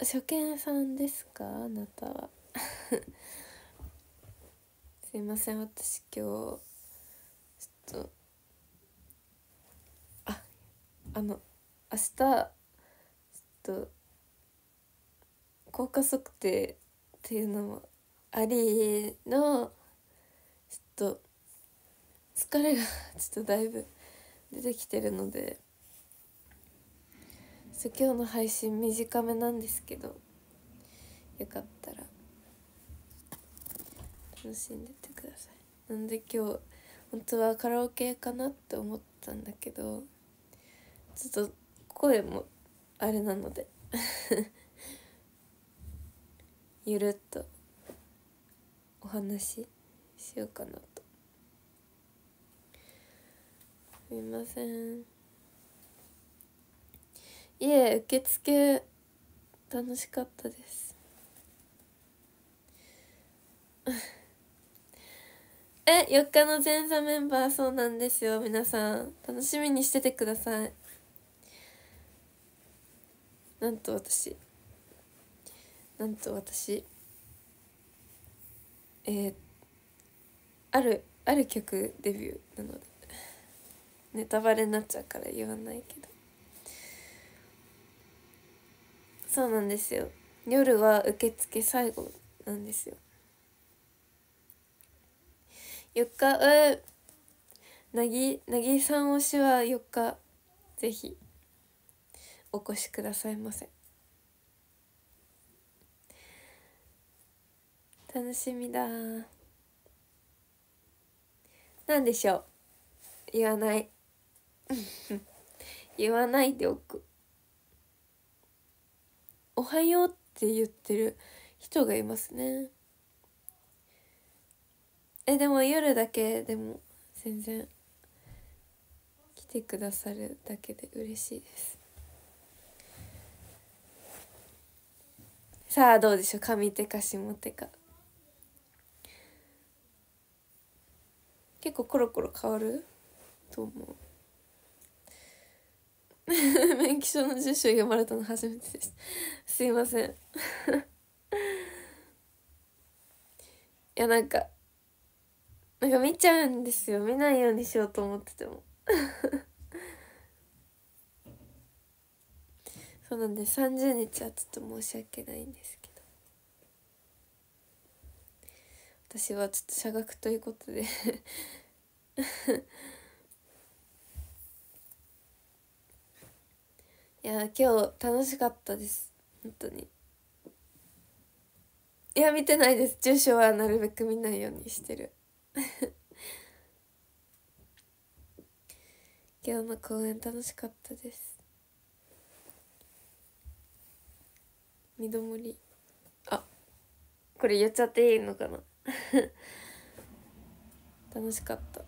初見さんですかあなたは すいません私今日ちょっとああの明日ちょっと効果測定っていうのもありのちょっと疲れがちょっとだいぶ出てきてるので。今日の配信短めなんですけどよかったら楽しんでてくださいなんで今日本当はカラオケかなって思ったんだけどちょっと声もあれなので ゆるっとお話ししようかなとすみませんいえ受付楽しかったです え4日の前座メンバーそうなんですよ皆さん楽しみにしててくださいなんと私なんと私えー、あるある曲デビューなのでネタバレになっちゃうから言わないけどそうなんですよ夜は受付最後なんですよ4日うなぎなぎさん推しは4日ぜひお越しくださいませ楽しみだなんでしょう言わない 言わないでおくおはようって言ってる人がいますねえでも夜だけでも全然来てくださるだけで嬉しいですさあどうでしょう上手か下手か結構コロコロ変わると思う 免許証の住所がまれたの初めてですすいません いやなんかなんか見ちゃうんですよ見ないようにしようと思ってても そうなんで30日はちょっと申し訳ないんですけど私はちょっと社学ということでいや今日楽しかったです本当にいや見てないです住所はなるべく見ないようにしてる 今日の公演楽しかったですみどもりあこれ言っちゃっていいのかな 楽しかったあ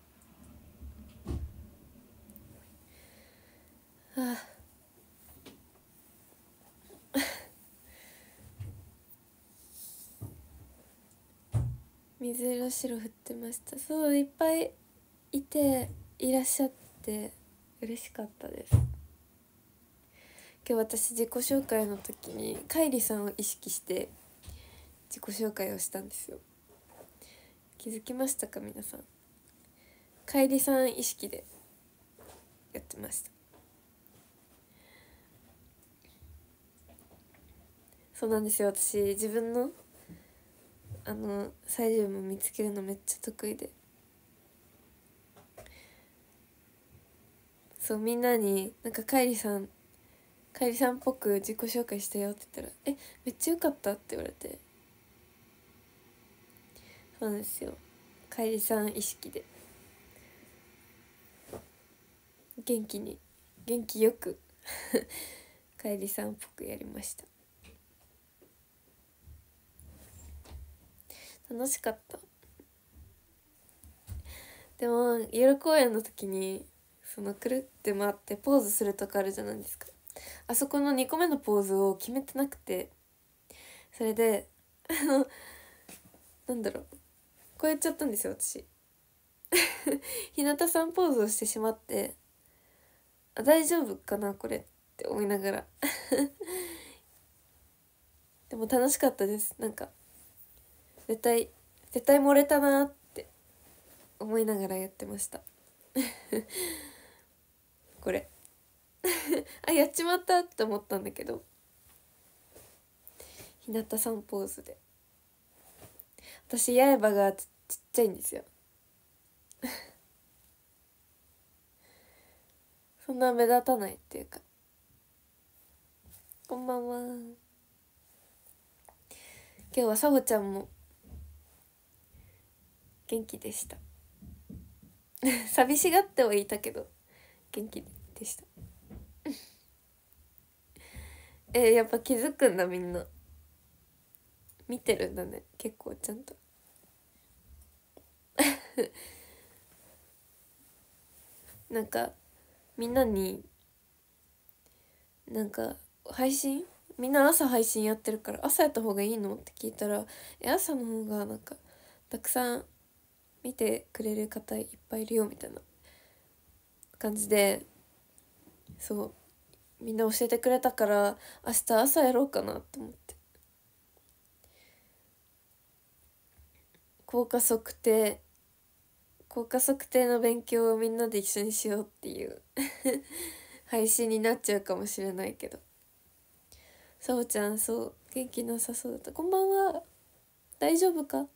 あ水色白振ってましたそういっぱいいていらっしゃって嬉しかったです今日私自己紹介の時にカイリさんを意識して自己紹介をしたんですよ気づきましたか皆さんカイリさん意識でやってましたそうなんですよ私自分のあのサイジウム見つけるのめっちゃ得意でそうみんなになんかかイりさんかえりさんっぽく自己紹介したよって言ったら「えめっちゃ良かった」って言われてそうなんですよかえりさん意識で元気に元気よくかえりさんっぽくやりました楽しかったでも夜公演の時にそのくるって回ってポーズするとかあるじゃないですかあそこの2個目のポーズを決めてなくてそれであのなんだろうこうやっちゃったんですよ私 日向さんポーズをしてしまってあ大丈夫かなこれって思いながら でも楽しかったですなんか絶対絶対漏れたなって思いながらやってました これ あやっちまったって思ったんだけど日向さんポーズで私八重歯がちっちゃいんですよ そんな目立たないっていうかこんばんは今日はさほちゃんも元気でした 寂しがってはいたけど元気でした えー、やっぱ気づくんだみんな見てるんだね結構ちゃんと なんかみんなになんか配信みんな朝配信やってるから朝やった方がいいのって聞いたら朝の方がなんかたくさん見てくれる方いっぱいいるよみたいな感じでそうみんな教えてくれたから明日朝やろうかなと思って効果測定効果測定の勉強をみんなで一緒にしようっていう 配信になっちゃうかもしれないけどさおちゃんそう元気なさそうだったこんばんは大丈夫か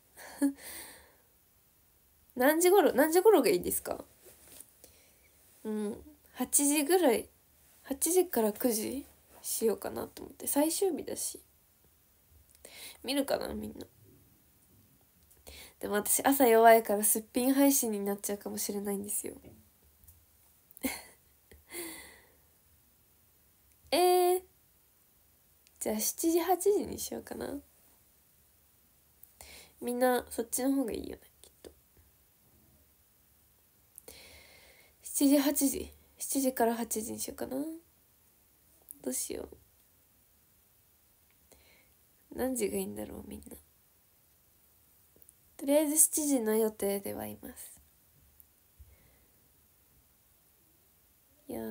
何時頃何時頃がいいですかうん8時ぐらい8時から9時しようかなと思って最終日だし見るかなみんなでも私朝弱いからすっぴん配信になっちゃうかもしれないんですよ えー、じゃあ7時8時にしようかなみんなそっちの方がいいよね7時8時7時から8時にしようかなどうしよう何時がいいんだろうみんなとりあえず7時の予定ではいますいやす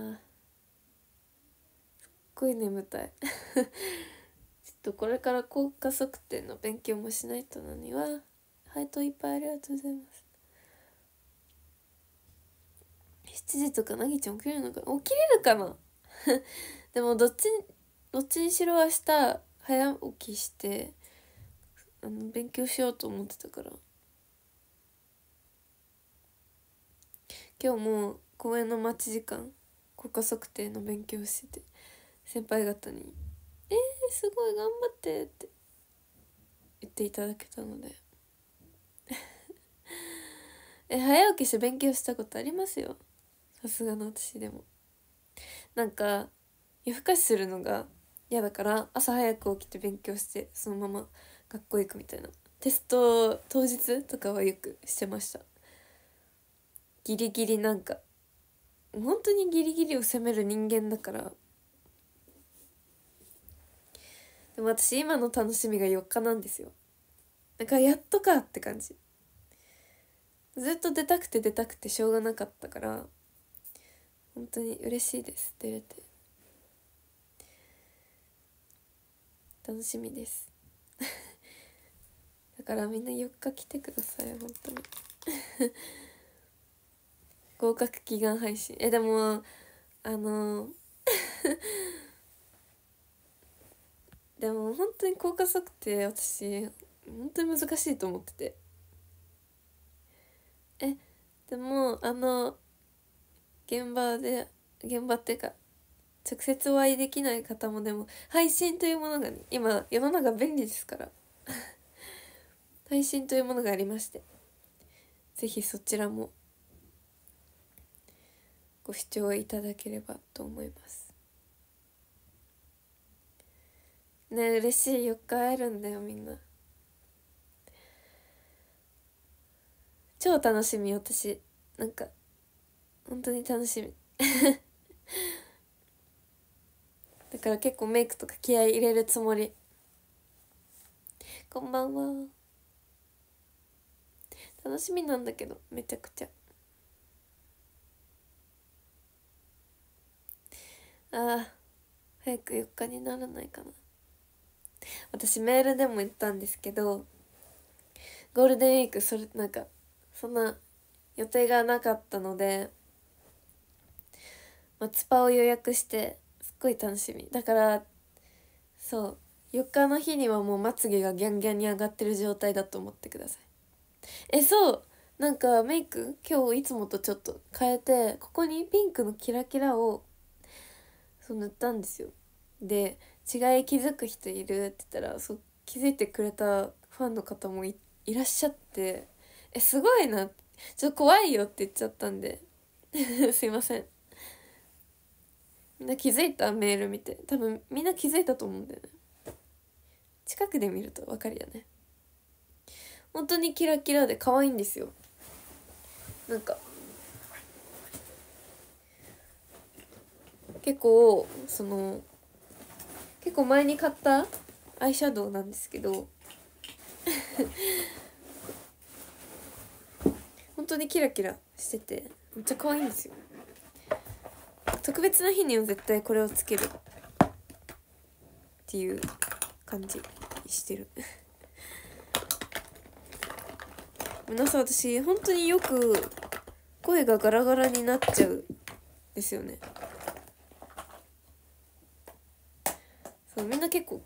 っごい眠たい ちょっとこれから効果測定の勉強もしないとなには配当いっぱいありがとうございます7時とかなぎちゃん起きれるのか起きれるかな でもどっちどっちにしろ明日早起きしてあの勉強しようと思ってたから今日も公園の待ち時間国家測定の勉強してて先輩方に「えー、すごい頑張って」って言っていただけたので え早起きして勉強したことありますよさすがの私でもなんか夜更かしするのが嫌だから朝早く起きて勉強してそのまま学校行くみたいなテスト当日とかはよくしてましたギリギリなんか本当にギリギリを責める人間だからでも私今の楽しみが4日なんですよだからやっとかって感じずっと出たくて出たくてしょうがなかったから本当に嬉しいです出れて楽しみです だからみんな4日来てください本当に 合格祈願配信えでもあの でも本当に効果測定私本当に難しいと思っててえでもあの現場で現場っていうか直接お会いできない方もでも配信というものが、ね、今世の中便利ですから 配信というものがありまして是非そちらもご視聴いただければと思いますね嬉しい4日会えるんだよみんな超楽しみ私なんか本当に楽しみ だから結構メイクとか気合い入れるつもりこんばんは楽しみなんだけどめちゃくちゃああ早く4日にならないかな私メールでも言ったんですけどゴールデンウィークそれなんかそんな予定がなかったので松パを予約してすっごい楽しみだからそう4日の日にはもうまつげがギャンギャンに上がってる状態だと思ってくださいえそうなんかメイク今日いつもとちょっと変えてここにピンクのキラキラをそう塗ったんですよで違い気づく人いるって言ったらそう気づいてくれたファンの方もいらっしゃってえすごいなちょっと怖いよって言っちゃったんで すいませんみんな気づいたメール見て多分みんな気づいたと思うんだよね近くで見ると分かるよね本当にキラキラで可愛いんですよなんか結構その結構前に買ったアイシャドウなんですけど 本当にキラキラしててめっちゃ可愛いんですよ特別な日には絶対これをつけるっていう感じしてる皆さ ん私本当によく声がガラガラになっちゃうですよねそうみんな結構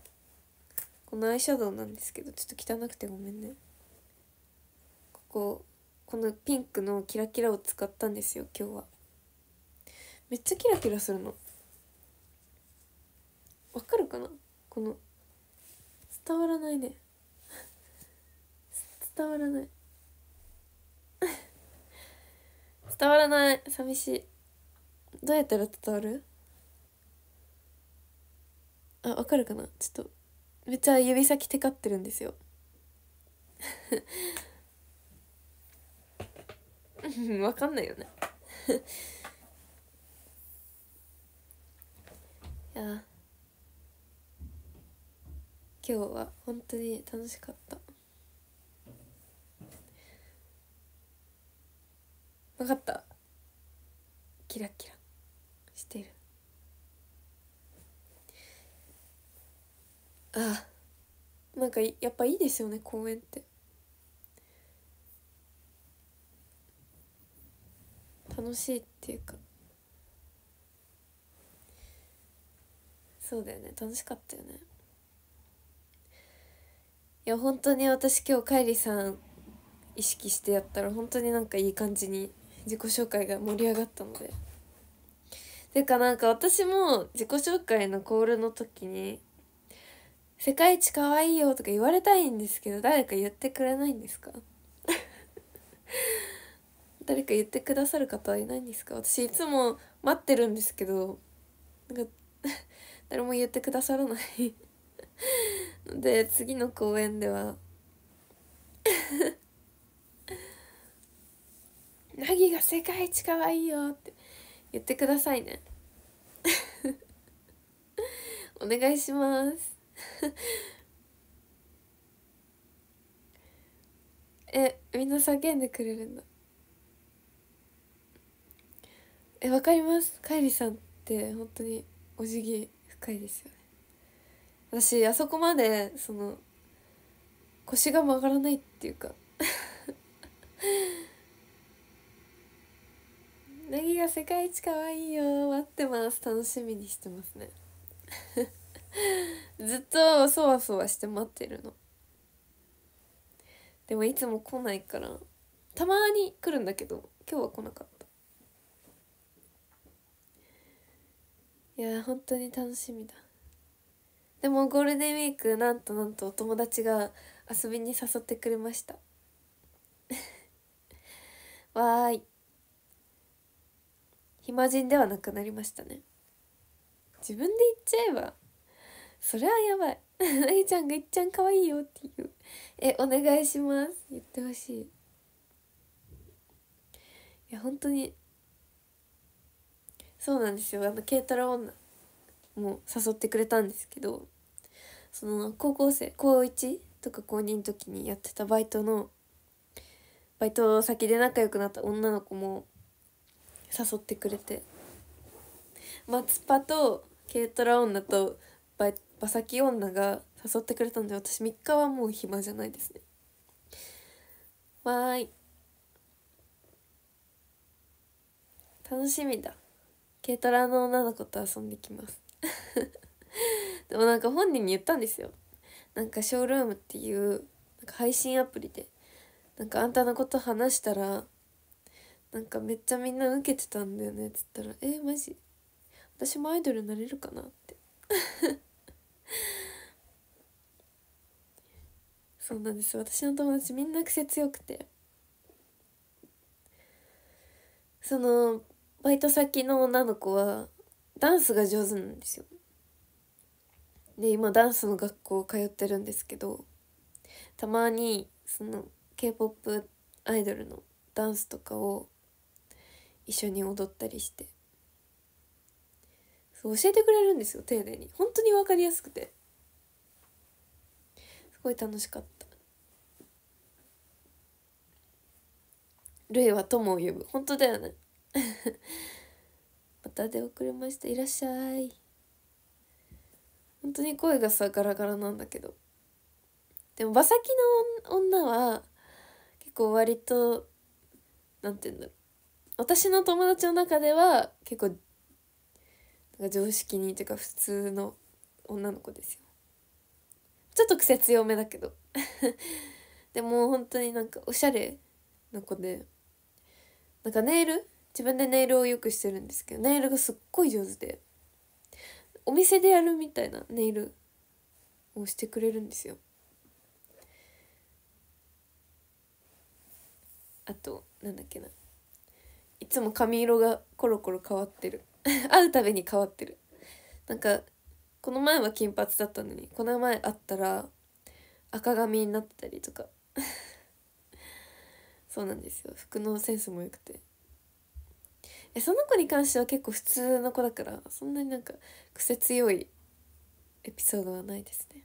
このアイシャドウなんですけどちょっと汚くてごめんねこここのピンクのキラキラを使ったんですよ今日は。めっちゃキラキラするのわかるかなこの伝わらないね 伝わらない 伝わらない寂しいどうやったら伝わるあわかるかなちょっとめっちゃ指先テカってるんですよ わかんないよねや今日は本当に楽しかった分かったキラキラしてるあなんかやっぱいいですよね公園って楽しいっていうかそうだよね楽しかったよねいや本当に私今日かえりさん意識してやったら本当になんかいい感じに自己紹介が盛り上がったのでていうかなんか私も自己紹介のコールの時に「世界一可愛いよ」とか言われたいんですけど誰か言ってくれないんですか 誰か言ってくださる方はいないんですか私いつも待ってるんですけどなんか誰も言ってくださらないので次の公演では 「凪が世界一可愛いよ」って言ってくださいね お願いします えみんな叫んでくれるんだえわかりますかいりさんって本当にお辞儀深いですよね私あそこまでその腰が曲がらないっていうかなぎ が世界一可愛いよ待ってます楽しみにしてますね ずっとそわそわして待ってるのでもいつも来ないからたまに来るんだけど今日は来なかったいや本当に楽しみだでもゴールデンウィークなんとなんとお友達が遊びに誘ってくれました わーい暇人ではなくなりましたね自分で言っちゃえばそれはやばいなぎ ちゃんが「いっちゃんかわいいよ」っていう「えお願いします」言ってほしいいや本当にそうなんですよあの軽トラ女も誘ってくれたんですけどその高校生高1とか高2の時にやってたバイトのバイト先で仲良くなった女の子も誘ってくれて松葉と軽トラ女とババ先女が誘ってくれたんで私3日はもう暇じゃないですねわーい楽しみだ軽トラの女の子と遊んできます でもなんか本人に言ったんですよなんかショールームっていうなんか配信アプリでなんかあんたのこと話したらなんかめっちゃみんな受けてたんだよねっつったら「えー、マジ私もアイドルになれるかな?」って そうなんです私の友達みんな癖強くてそのバイト先の女の子はダンスが上手なんですよで今ダンスの学校通ってるんですけどたまにその k p o p アイドルのダンスとかを一緒に踊ったりしてそう教えてくれるんですよ丁寧に本当に分かりやすくてすごい楽しかった「るいは友を呼ぶ」本当だよね また出遅れましたいらっしゃい本当に声がさガラガラなんだけどでも馬先の女は結構割と何て言うんだろう私の友達の中では結構なんか常識にというか普通の女の子ですよちょっと癖強めだけど でも本当になんかおしゃれな子でなんかネイル自分でネイルをよくしてるんですけどネイルがすっごい上手でお店でやるみたいなネイルをしてくれるんですよあとなんだっけないつも髪色がコロコロ変わってる 会うたびに変わってるなんかこの前は金髪だったのにこの前会ったら赤髪になってたりとか そうなんですよ服のセンスも良くてえその子に関しては結構普通の子だからそんなになんか癖強いエピソードはないですね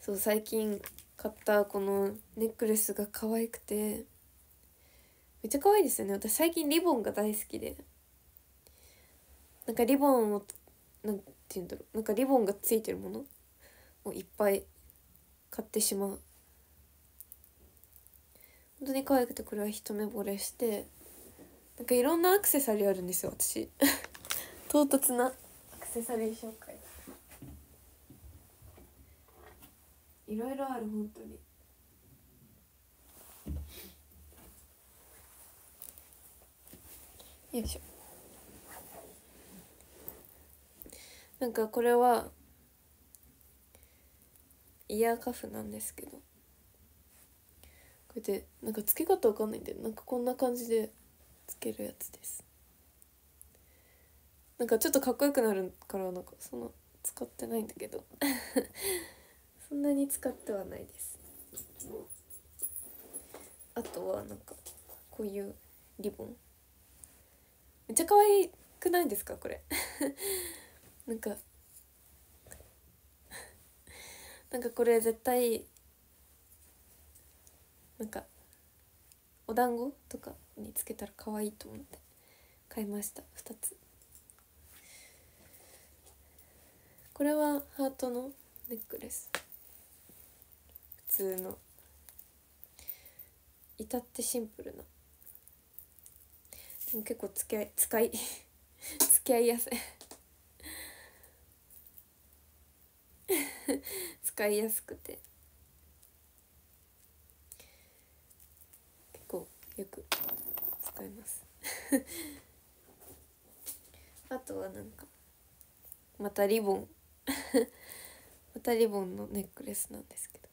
そう最近買ったこのネックレスが可愛くてめっちゃ可愛いですよね私最近リボンが大好きでなんかリボンをなんて言うんだろうなんかリボンがついてるものをいっぱい買ってしまう本当に可愛くてこれは一目惚れしてなんかいろんなアクセサリーあるんですよ私 唐突なアクセサリー紹介いろいろある本当によいしょなんかこれはイヤーカフなんですけどれでなんかつけ方わかんないんでなんかこんな感じでつけるやつですなんかちょっとかっこよくなるからなんかその使ってないんだけど そんなに使ってはないですあとはなんかこういうリボンめっちゃ可愛くないですかこれ なんか なんかこれ絶対なんかお団子とかにつけたら可愛いと思って買いました2つこれはハートのネックレス普通の至ってシンプルなでも結構付き合い使い付き 合いやすい 使いやすくてよく使います あとはなんかまたリボン またリボンのネックレスなんですけど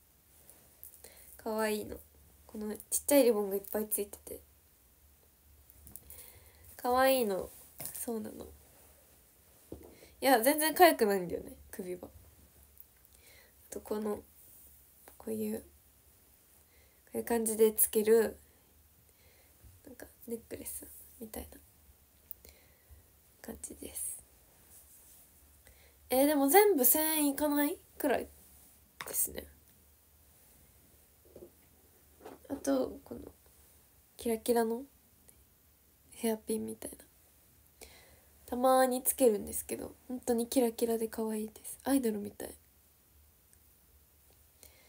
かわいいのこのちっちゃいリボンがいっぱいついててかわいいのそうなのいや全然かゆくないんだよね首はあとこのこういうこういう感じでつけるネックレスみたいな感じですえー、でも全部1,000円いかないくらいですねあとこのキラキラのヘアピンみたいなたまにつけるんですけど本当にキラキラで可愛いですアイドルみたい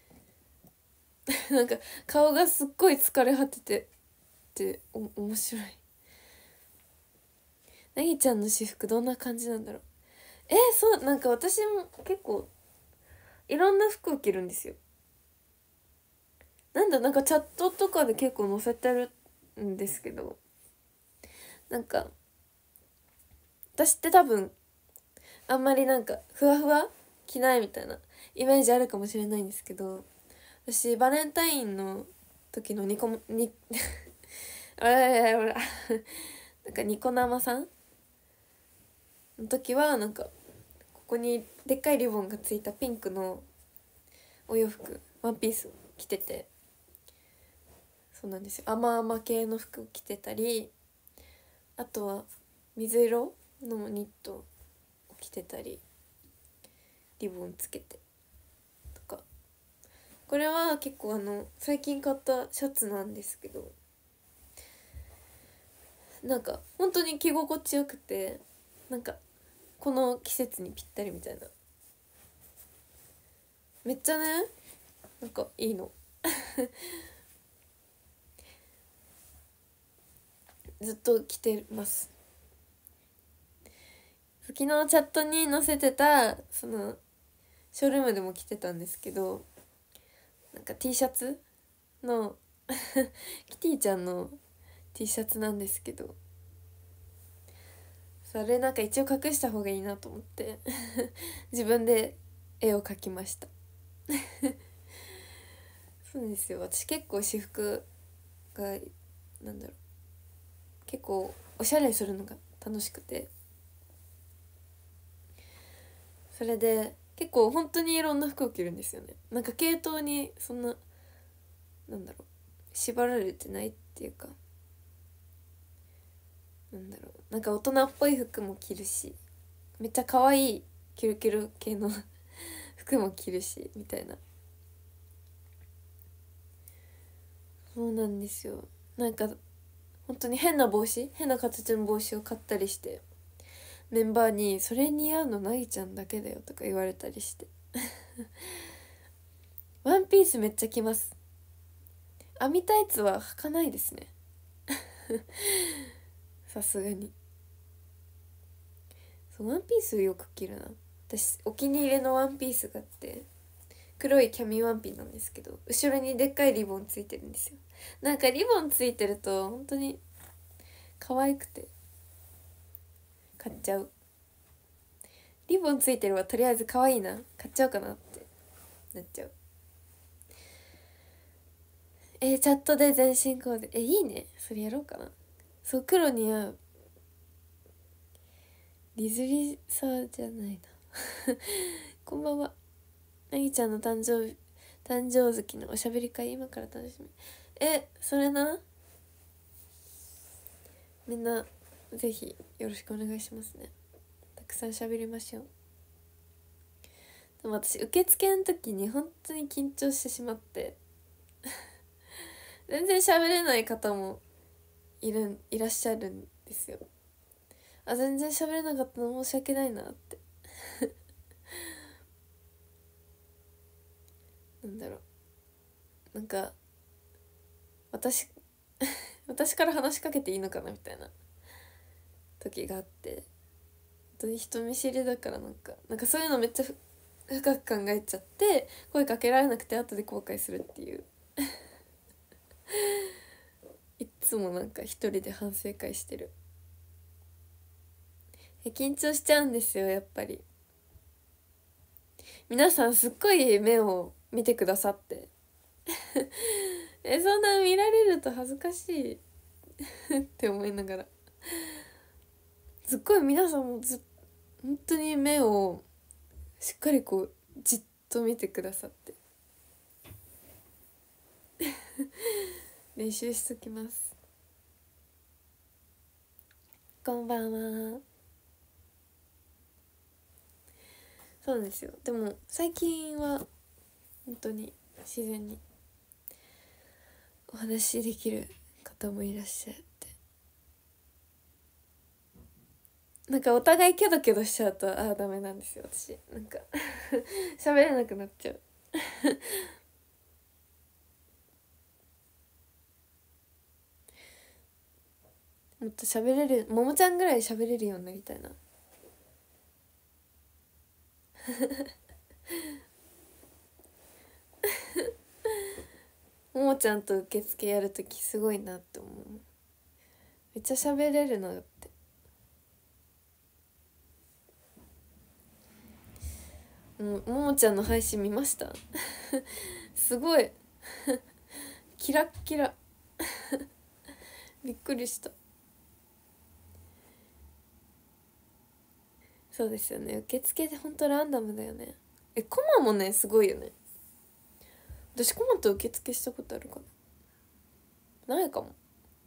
なんか顔がすっごい疲れ果ててってお面白いなぎちゃんの私服どんな感じなんだろうえー、そうなんか私も結構いろんな服を着るんですよなんだなんかチャットとかで結構載せてるんですけどなんか私って多分あんまりなんかふわふわ着ないみたいなイメージあるかもしれないんですけど私バレンタインの時のニコニあれほらなんかニコ生さんの時はなんかここにでっかいリボンがついたピンクのお洋服ワンピース着ててそうなんですよ甘々系の服を着てたりあとは水色のニットを着てたりリボンつけてとかこれは結構あの最近買ったシャツなんですけどなんか本当に着心地よくてなんかこの季節にぴったりみたいなめっちゃねなんかいいの ずっと着てます昨日チャットに載せてたそのショールームでも着てたんですけどなんか T シャツの キティちゃんの T シャツなんですけどそれなんか一応隠した方がいいなと思って 自分で絵を描きました そうなんですよ私結構私服がなんだろう結構おしゃれするのが楽しくてそれで結構本当にいろんな服を着るんですよねなんか系統にそんななんだろう縛られてないっていうかなんだろうなんか大人っぽい服も着るしめっちゃ可愛いキュルキュル系の 服も着るしみたいなそうなんですよなんか本当に変な帽子変な形の帽子を買ったりしてメンバーに「それ似合うのなぎちゃんだけだよ」とか言われたりして ワンピースめっちゃ着ます編みタイツは履かないですね さすがにそうワンピースよく着るな私お気に入りのワンピースがあって黒いキャミワンピなんですけど後ろにでっかいリボンついてるんですよなんかリボンついてると本当に可愛くて買っちゃうリボンついてるはとりあえず可愛いな買っちゃおうかなってなっちゃうえー、チャットで全身コーデえいいねそれやろうかなそう黒似合うディズニリさじゃないな こんばんはなぎちゃんの誕生日誕生月のおしゃべり会今から楽しみえそれなみんなぜひよろしくお願いしますねたくさんしゃべりましょうでも私受付の時に本当に緊張してしまって 全然喋れない方もいるいらっしゃるんですよあ全然喋れなかったの申し訳ないなって なんだろうなんか私 私から話しかけていいのかなみたいな時があって本当に人見知りだからなんかなんかそういうのめっちゃ深く考えちゃって声かけられなくて後で後悔するっていうつもなんか一人で反省会してる緊張しちゃうんですよやっぱり皆さんすっごい目を見てくださって えそんな見られると恥ずかしい って思いながらすっごい皆さんもず本当に目をしっかりこうじっと見てくださって 練習しときますこんばんはそうですよでも最近は本当に自然にお話しできる方もいらっしゃってなんかお互いキャドキドしちゃうとああダメなんですよ私なんか 喋れなくなっちゃうもっと喋れるももちゃんぐらい喋れるようになりたいなももちゃんと受付やる時すごいなって思うめっちゃ喋れるのってもももちゃんの配信見ましたすごいキラッキラびっくりしたそうですよね受付でほんとランダムだよねえコマもねすごいよね私コマと受付したことあるかなないかも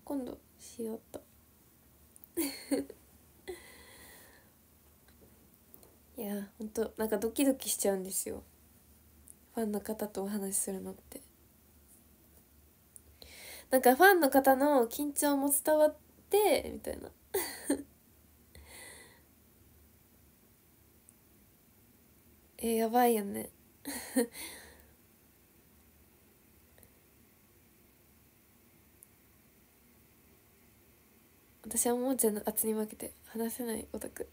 今度しよった いやほんとなんかドキドキしちゃうんですよファンの方とお話しするのってなんかファンの方の緊張も伝わってみたいなえやばいよね 私はももちゃんの圧に負けて話せないオタク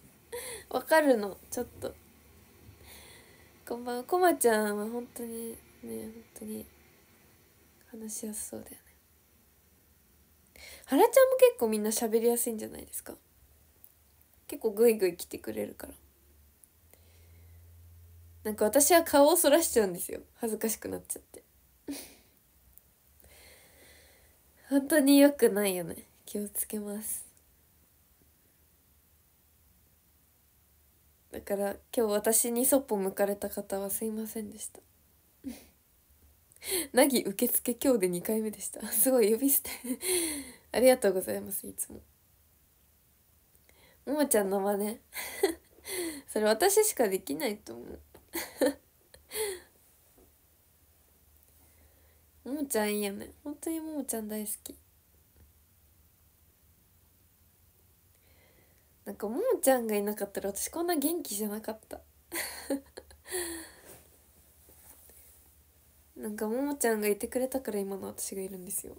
わかるのちょっとこんばんはこまちゃんは本当にね本当に話しやすそうだよねはらちゃんも結構みんな喋りやすいんじゃないですか結構グイグイ来てくれるからなんか私は顔をそらしちゃうんですよ恥ずかしくなっちゃって 本当に良くないよね気をつけますだから今日私にそっぽ向かれた方はすいませんでしたなぎ 受付今日で2回目でした すごい呼び捨てありがとうございますいつもももちゃんの真似それ私しかできないと思うちゃんいいよね本当にももちゃん大好きなんかももちゃんがいなかったら私こんな元気じゃなかった なんかももちゃんがいてくれたから今の私がいるんですよ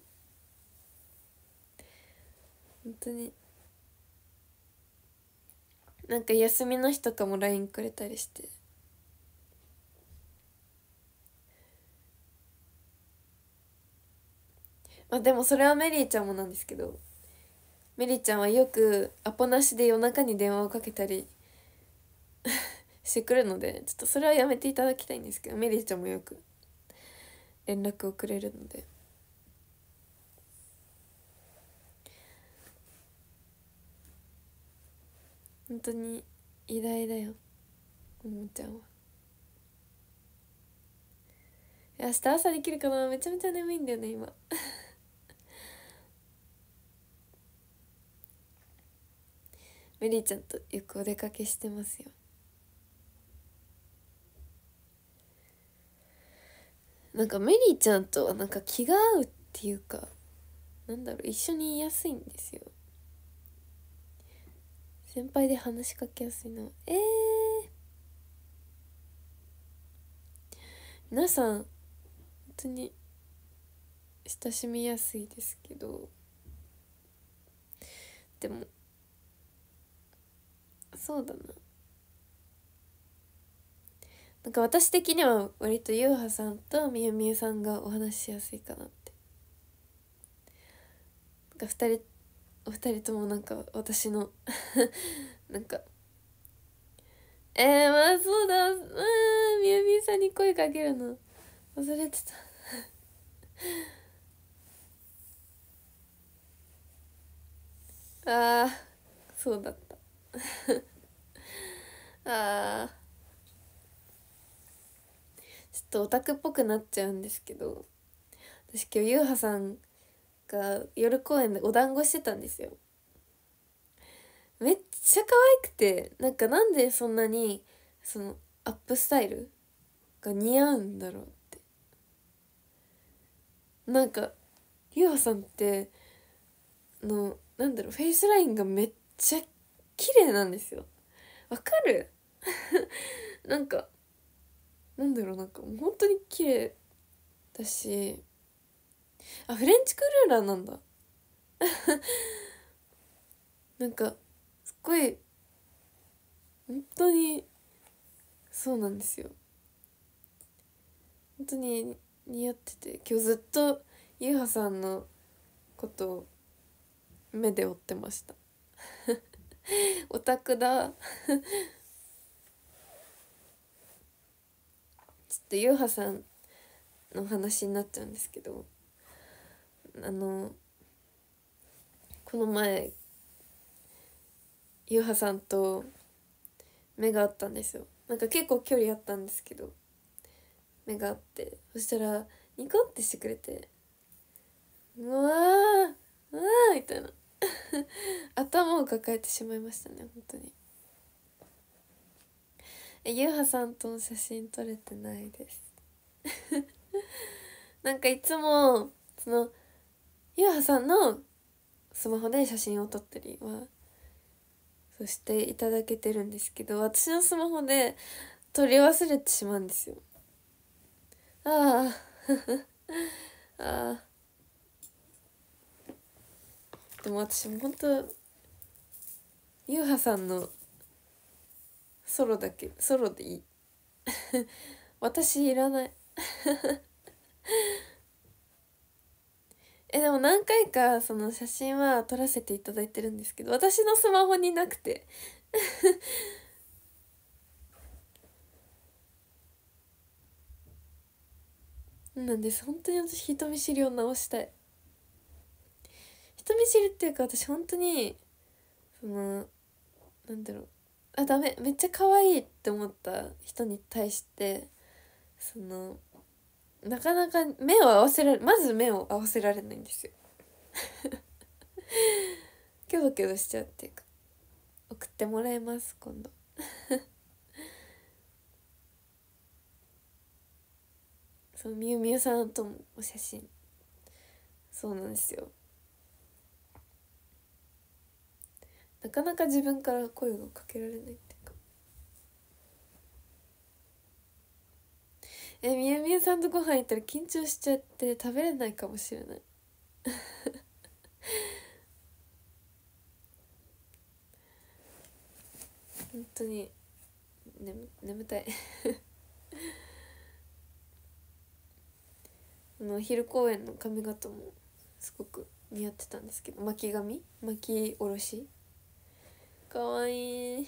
本当になんか休みの日とかも LINE くれたりしてまあ、でもそれはメリーちゃんもなんですけどメリーちゃんはよくアポなしで夜中に電話をかけたり してくるのでちょっとそれはやめていただきたいんですけどメリーちゃんもよく連絡をくれるので。本当に偉大だよおもちゃんは明日朝できるかなめちゃめちゃ眠いんだよね今 メリーちゃんとよくお出かけしてますよなんかメリーちゃんとはなんか気が合うっていうかなんだろう一緒にいやすいんですよ先輩で話しかけやすいのえー、皆さん本当に親しみやすいですけどでもそうだななんか私的には割と優うさんとみゆみゆさんがお話ししやすいかなってなんか2人お二人ともなんか私の なんかえー、まあそうだうんみゆみゆさんに声かけるの忘れてた ああそうだった ああちょっとオタクっぽくなっちゃうんですけど私今日ゆうはさんが夜公演でお団子してたんですよめっちゃ可愛くてなんかなんでそんなにそのアップスタイルが似合うんだろうってなんかゆうはさんってのなんだろうフェイスラインがめっちゃ綺麗なんですよわかる なんかなんだろうなんか本当に綺麗だしあフレンチクルーラーなんだ なんかすっごい本当にそうなんですよ本当に似合ってて今日ずっとゆうはさんのことを目で追ってました オタクだ ちょっとユうハさんの話になっちゃうんですけどあのこの前ユうハさんと目があったんですよなんか結構距離あったんですけど目があってそしたらニコってしてくれて「うわーうわー」みたいな 頭を抱えてしまいましたね本当にえゆうはさんとの写真撮れてないです なんかいつもそのゆうはさんのスマホで写真を撮ったりはそしていただけてるんですけど私のスマホで撮り忘れてしまうんですよあ あああでも私も本当優うさんのソロだけソロでいい 私いらない えでも何回かその写真は撮らせていただいてるんですけど私のスマホになくて なんです本当に私人見知りを直したい人見知りっていうか私本当にそのなんだろうあダメめっちゃ可愛いって思った人に対してそのなかなか目を合わせられまず目を合わせられないんですよ キョロキョロしちゃうっていうか送ってもらいます今度 そうみゆみゆさんとのお写真そうなんですよなかなか自分から声をかけられないっていうかえみやみやさんとご飯行ったら緊張しちゃって食べれないかもしれない 本当に眠眠たい あの昼公演の髪型もすごく似合ってたんですけど巻き髪巻き下ろしかわいい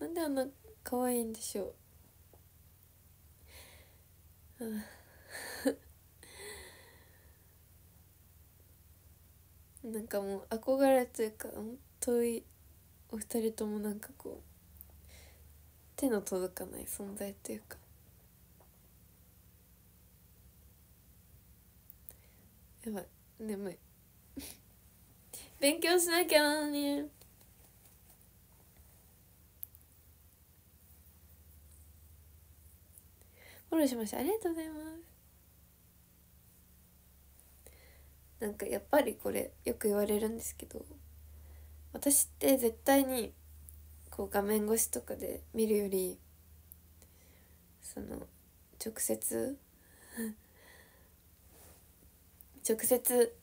なんであんなかわいいんでしょうなんかもう憧れというかん。当にお二人ともなんかこう手の届かない存在というかやばい眠い勉強しなきゃなのに。フォローしましたありがとうございますなんかやっぱりこれよく言われるんですけど私って絶対にこう画面越しとかで見るよりその直接 直接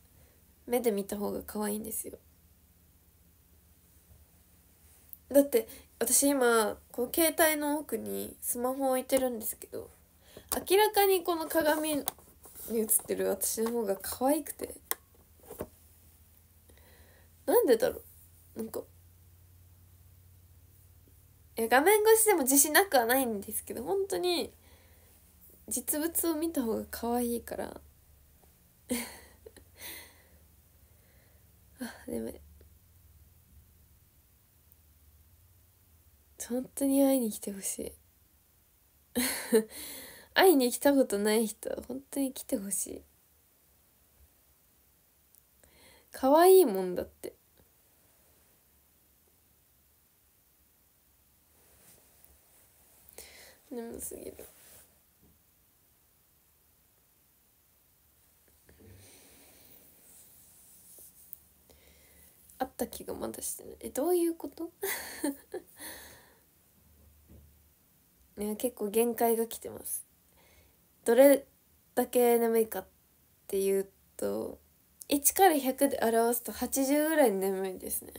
目で見た方が可愛いんですよだって私今こう携帯の奥にスマホ置いてるんですけど明らかにこの鏡に映ってる私の方が可愛くてなんでだろうなんかい画面越しでも自信なくはないんですけど本当に実物を見た方が可愛いから あでも本当に会いに来てほしい会いに来たことない人本当に来てほしい可愛いもんだって眠すぎるあった気がまだしてないえどういうこと いや結構限界が来てますどれだけ眠いかっていうと1から100で表すと80ぐらい眠いですね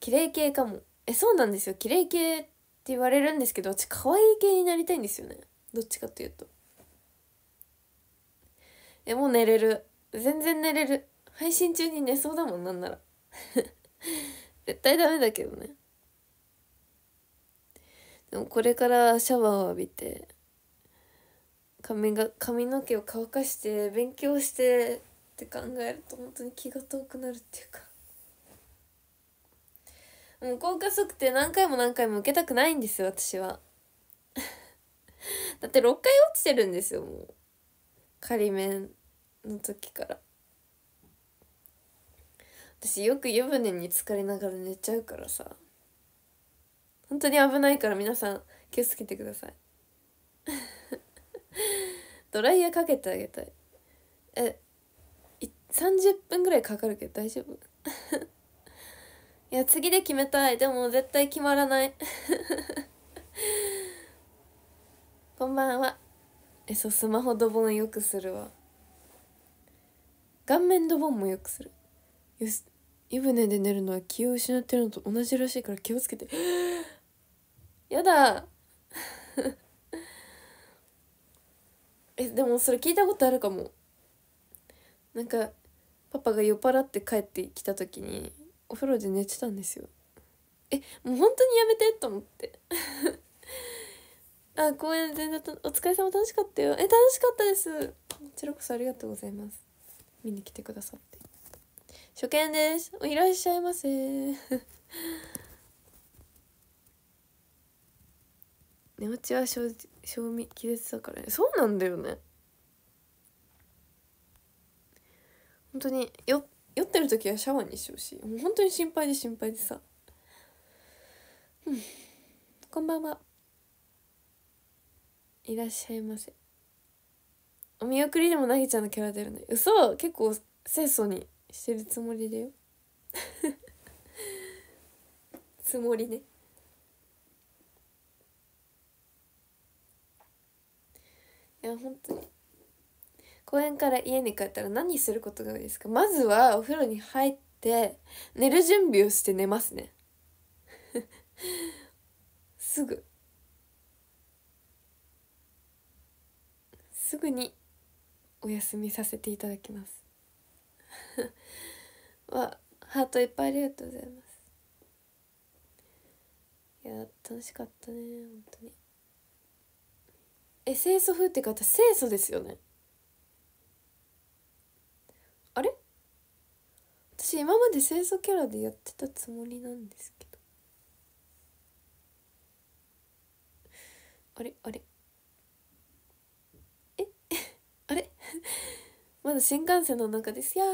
綺麗系かもえそうなんですよ綺麗系って言われるんですけど私可愛い系になりたいんですよねどっちかっていうとえもう寝れる全然寝れる配信中に寝そうだもんなんなら 絶対ダメだけどねでもこれからシャワーを浴びて髪が髪の毛を乾かして勉強してって考えると本当に気が遠くなるっていうかもう効果測定何回も何回も受けたくないんですよ私は だって6回落ちてるんですよもう仮面の時から私よく湯船に浸かりながら寝ちゃうからさ本当に危ないから皆さん気をつけてください ドライヤーかけてあげたいえ30分ぐらいかかるけど大丈夫 いや次で決めたいでも絶対決まらない こんばんはえそうスマホドボンよくするわ顔面ドボンもよくする湯船で寝るのは気を失ってるのと同じらしいから気をつけて やだ えでもそれ聞いたことあるかもなんかパパが酔っ払って帰ってきた時にお風呂で寝てたんですよえもう本当にやめてと思って あ公園全然とお疲れ様楽しかったよえ楽しかったですこちらこそありがとうございます見に来てくださって初見ですいらっしゃいませ寝落ちは賞味期日だからねそうなんだよね本当に酔ってる時はシャワーにしてほしいもう本当に心配で心配でさ、うん、こんばんはいらっしゃいませお見送りでもなぎちゃんのキャラ出るね嘘結構清楚にしてるつもりだよ つもりねいや本当に公園から家に帰ったら何することが多いですかまずはお風呂に入って寝る準備をして寝ますね すぐすぐにお休みさせていただきます わハートいっぱいありがとうございますいや楽しかったね本当にえ清楚風ってた清楚ですよねあれ私今まで清楚キャラでやってたつもりなんですけどあれあれえ あれ まだ新幹線の中ですや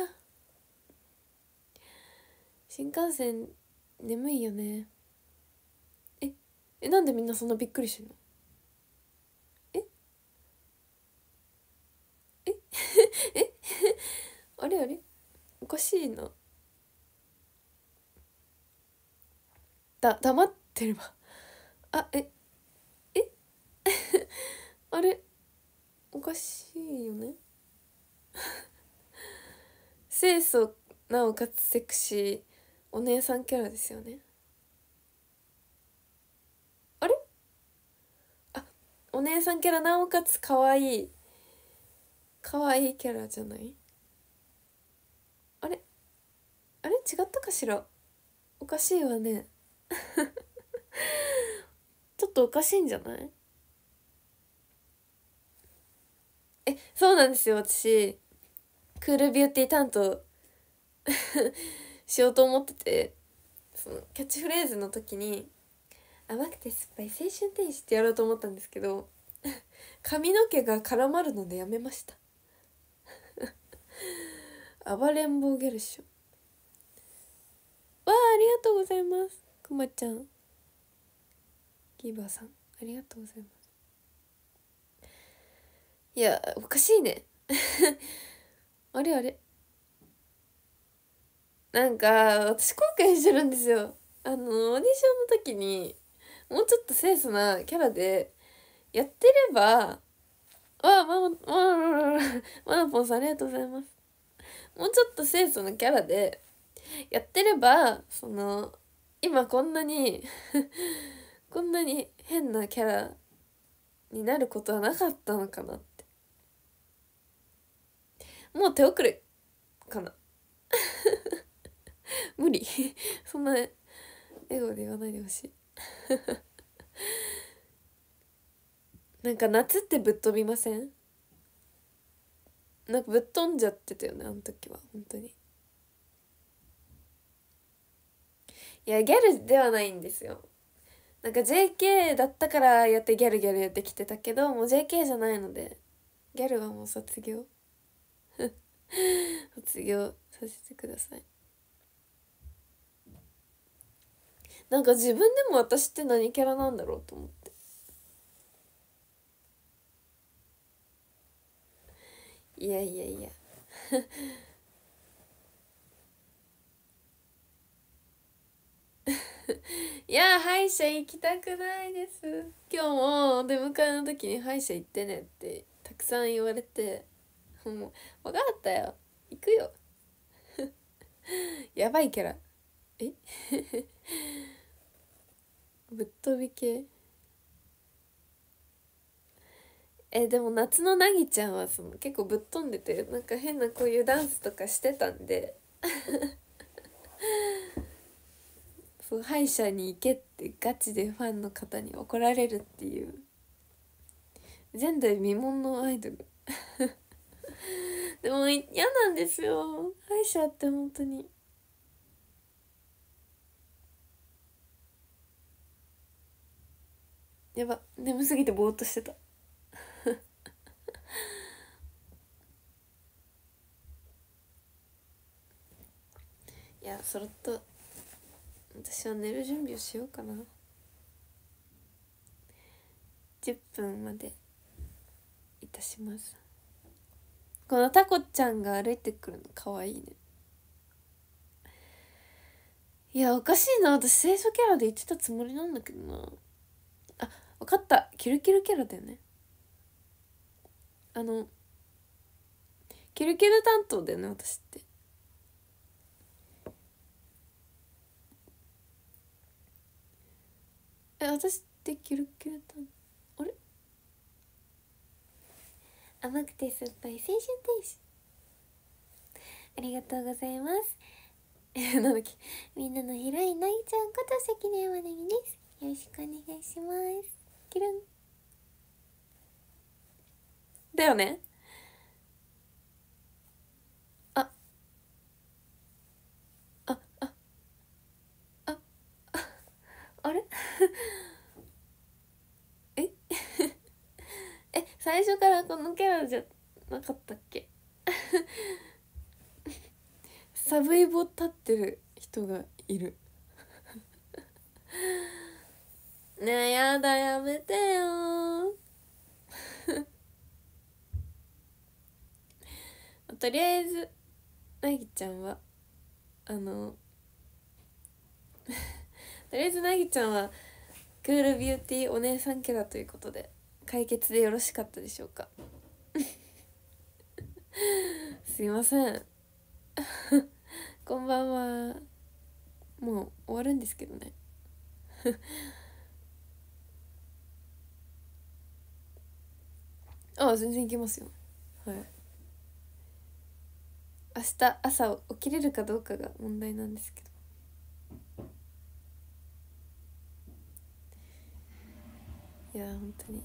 新幹線眠いよねええなんでみんなそんなびっくりしてんのえ あれあれおかしいなだ黙ってればあええ あれおかしいよね 清楚なおかつセクシーお姉さんキャラですよねあれあお姉さんキャラなおかつ可愛い可愛いキャラじゃないあれあれ違ったかしらおかしいわね ちょっとおかしいんじゃないえそうなんですよ私クールビューティー担当 しようと思っててそのキャッチフレーズの時に「甘くて酸っぱい青春天使」ってやろうと思ったんですけど髪の毛が絡まるのでやめました暴れん坊ゲルシュわあありがとうございますくまちゃんギバーさんありがとうございますいやおかしいね あれあれなんか私後悔してるんですよあのオーディションの時にもうちょっと清楚なキャラでやってればわ、ま、ま、まなぽんさんありがとうございます。もうちょっと清楚なキャラで、やってれば、その、今こんなにこんなに変なキャラになることはなかったのかなって。もう手遅れかな。無理そんな笑顔で言わないでほしいなんか夏ってぶっ飛びませんなんかぶっ飛んじゃってたよねあの時は本当にいやギャルではないんですよなんか JK だったからやってギャルギャルやってきてたけどもう JK じゃないのでギャルはもう卒業 卒業させてくださいなんか自分でも私って何キャラなんだろうと思っていやいやいや いや歯医者行きたくないです今日も出迎えの時に歯医者行ってねってたくさん言われてもう分かったよ行くよ やばいキャラえ ぶっ飛び系えでも夏のなぎちゃんはその結構ぶっ飛んでてなんか変なこういうダンスとかしてたんで そう歯医者に行けってガチでファンの方に怒られるっていう前代未聞のアイドル でも嫌なんですよ歯医者って本当に。やば眠すぎてぼーっとしてたいやそろっと私は寝る準備をしようかな10分までいたしますこのタコちゃんが歩いてくるのかわいいねいやおかしいな私清楚キャラで言ってたつもりなんだけどなあ分かったキルキルキャラだよねあのキルキル担当だよね私ってえ私ってキュルキュルだあれ甘くて酸っぱい青春天使ありがとうございます なんだっけみんなのヒロインないちゃんこと関根山ねみですよろしくお願いしますキュルンだよねあれ え え最初からこのキャラじゃなかったっけ サブイボ立ってる人がいるねえやだやめてよとりあえずなぎちゃんはあのとりあえずなぎちゃんはクールビューティーお姉さん家だということで解決でよろしかったでしょうか すいません こんばんはもう終わるんですけどね ああ全然いけますよはい明日朝起きれるかどうかが問題なんですけどいや本当に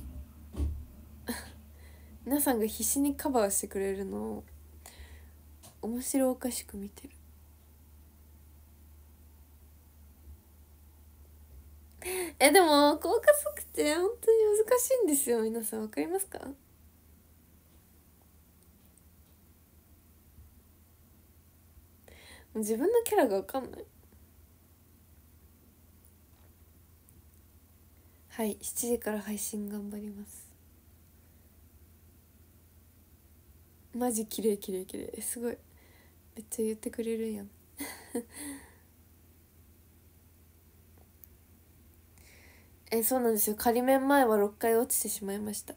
皆さんが必死にカバーしてくれるのを面白おかしく見てるえでも効果って本当に難しいんですよ皆さん分かりますか自分のキャラが分かんないはい7時から配信頑張りますマジ綺麗綺麗綺麗すごいめっちゃ言ってくれるやん えそうなんですよ仮面前は6回落ちてしまいました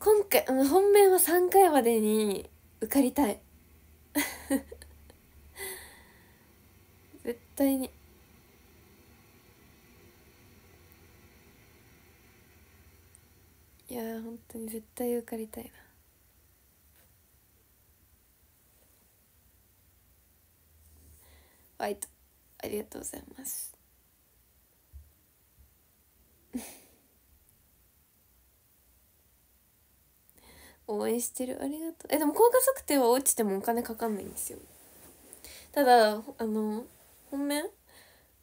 今回本面は3回までに受かりたい 絶対にいやー本当に絶対受かりたいなワイトありがとうございます 応援してるありがとうえでも効果測定は落ちてもお金かかんないんですよただあの本面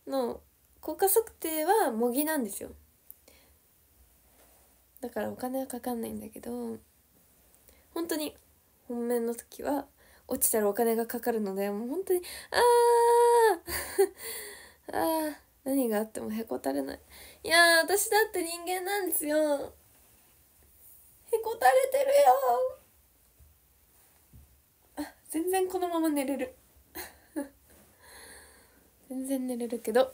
の効果測定は模擬なんですよだからお金はかかんないんだけど本当に本面の時は落ちたらお金がかかるのでもう本当にあー あー何があってもへこたれないいや私だって人間なんですよへこたれてるよあ全然このまま寝れる 全然寝れるけど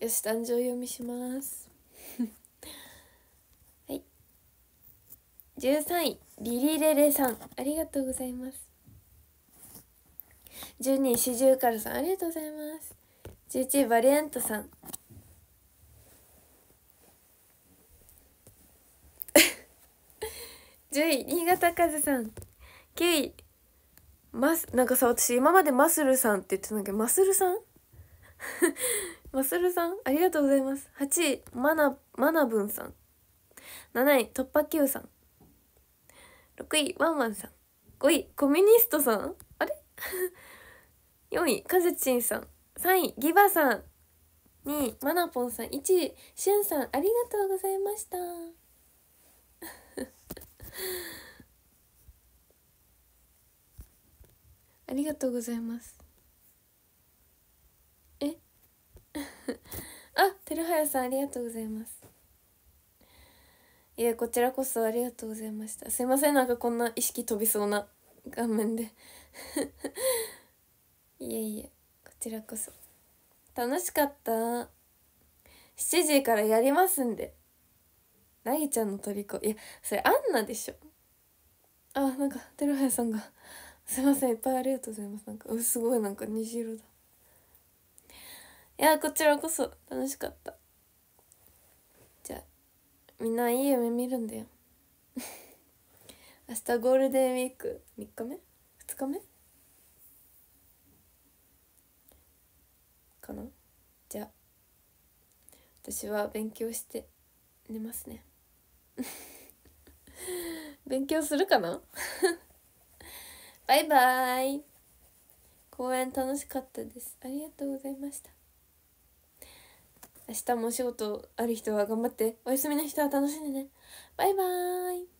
よし誕生読みします13位リリレレさんありがとうございます12位シジュウカルさんありがとうございます11位バリエントさん10位 新潟和さん9位マスなんかさ私今までマスルさんって言ってたんだけどマスルさん マスルさんありがとうございます8位マナマナブンさん7位突破 Q さん6位ワンワンさん5位コミュニストさんあれ4 位カズチンさん3位ギバさん2位マナポンさん1位しゅんさんありがとうございました ありがとうございますえ あてるはやさんありがとうございますいやこちらこそありがとうございましたすいませんなんかこんな意識飛びそうな 画面で いえいえこちらこそ楽しかった7時からやりますんでなぎちゃんの虜いやそれアンナでしょあなんかてるはやさんがすいませんいっぱいありがとうございますなんかすごいなんか虹色だいやこちらこそ楽しかったみんないい夢見るんだよ 明日ゴールデンウィーク3日目 ?2 日目かなじゃあ私は勉強して寝ますね 勉強するかな バイバイ公演楽しかったですありがとうございました明日もお仕事ある人は頑張ってお休みの人は楽しんでねバイバーイ